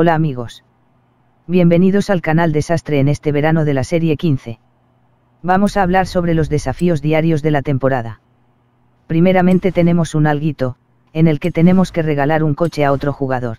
Hola amigos. Bienvenidos al canal Desastre en este verano de la serie 15. Vamos a hablar sobre los desafíos diarios de la temporada. Primeramente tenemos un alguito, en el que tenemos que regalar un coche a otro jugador.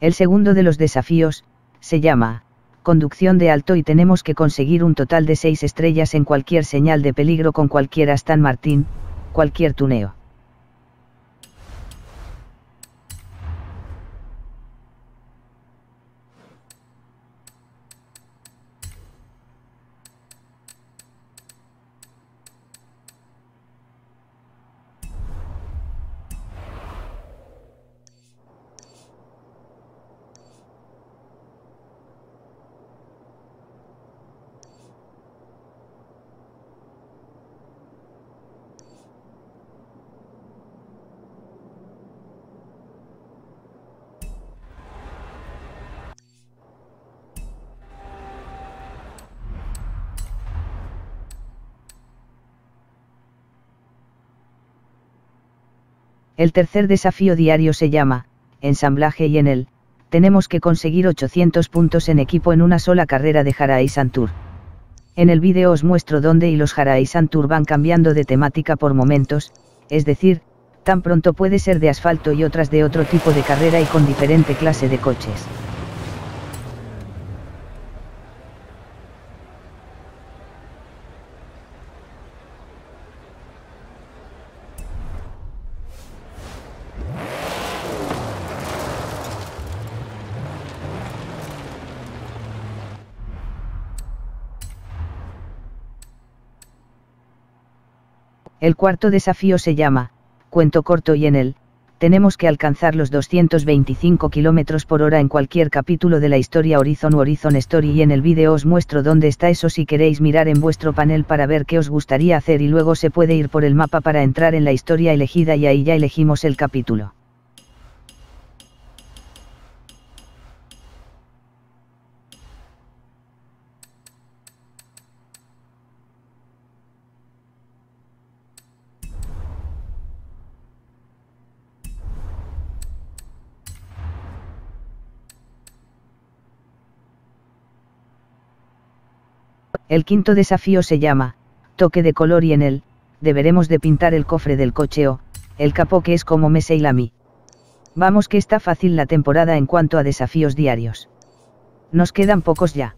El segundo de los desafíos, se llama, conducción de alto y tenemos que conseguir un total de seis estrellas en cualquier señal de peligro con cualquier Aston Martin, cualquier tuneo. El tercer desafío diario se llama, ensamblaje y en él, tenemos que conseguir 800 puntos en equipo en una sola carrera de Jaray Santur. En el vídeo os muestro dónde y los Jaray Santur van cambiando de temática por momentos, es decir, tan pronto puede ser de asfalto y otras de otro tipo de carrera y con diferente clase de coches. El cuarto desafío se llama, cuento corto y en él, tenemos que alcanzar los 225 km por hora en cualquier capítulo de la historia Horizon Horizon Story y en el vídeo os muestro dónde está eso si queréis mirar en vuestro panel para ver qué os gustaría hacer y luego se puede ir por el mapa para entrar en la historia elegida y ahí ya elegimos el capítulo. El quinto desafío se llama, toque de color y en él, deberemos de pintar el cofre del coche o, el capó que es como Mese y Lamy. Vamos que está fácil la temporada en cuanto a desafíos diarios. Nos quedan pocos ya.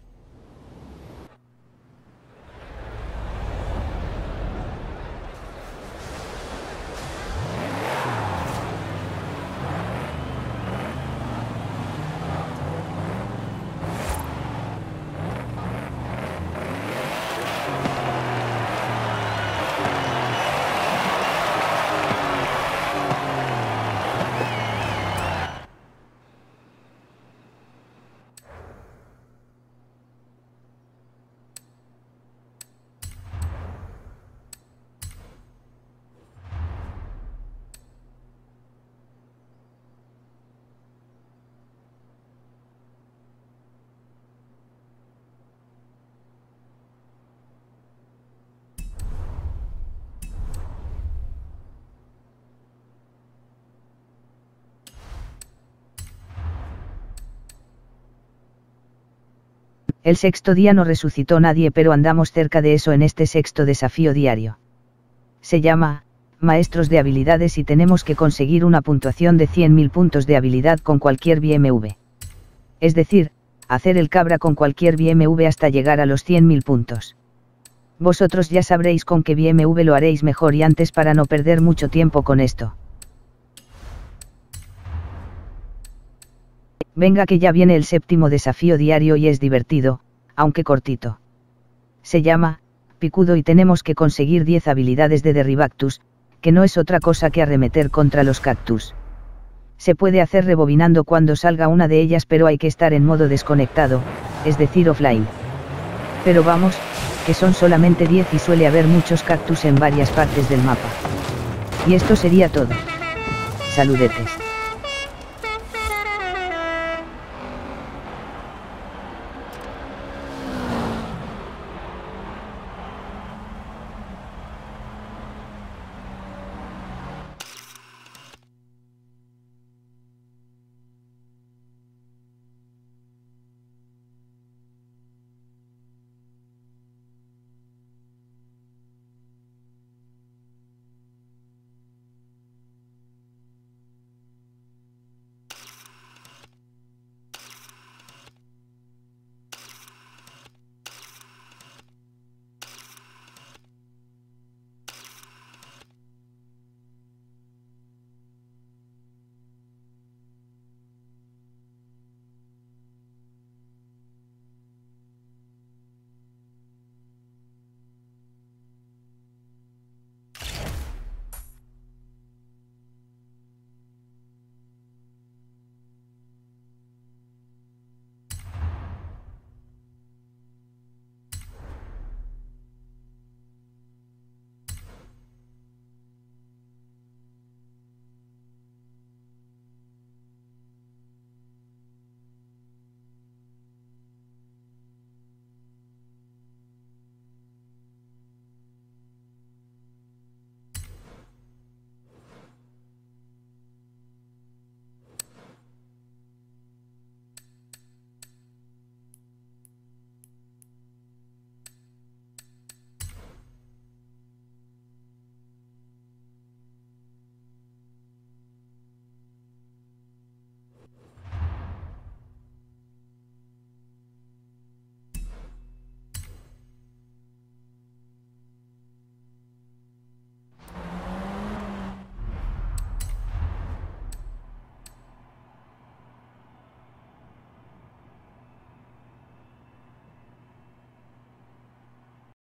El sexto día no resucitó nadie, pero andamos cerca de eso en este sexto desafío diario. Se llama, Maestros de Habilidades y tenemos que conseguir una puntuación de 100.000 puntos de habilidad con cualquier BMW. Es decir, hacer el cabra con cualquier BMW hasta llegar a los 100.000 puntos. Vosotros ya sabréis con qué BMW lo haréis mejor y antes para no perder mucho tiempo con esto. Venga que ya viene el séptimo desafío diario y es divertido, aunque cortito. Se llama, Picudo y tenemos que conseguir 10 habilidades de Derribactus, que no es otra cosa que arremeter contra los cactus. Se puede hacer rebobinando cuando salga una de ellas pero hay que estar en modo desconectado, es decir offline. Pero vamos, que son solamente 10 y suele haber muchos cactus en varias partes del mapa. Y esto sería todo. Saludetes.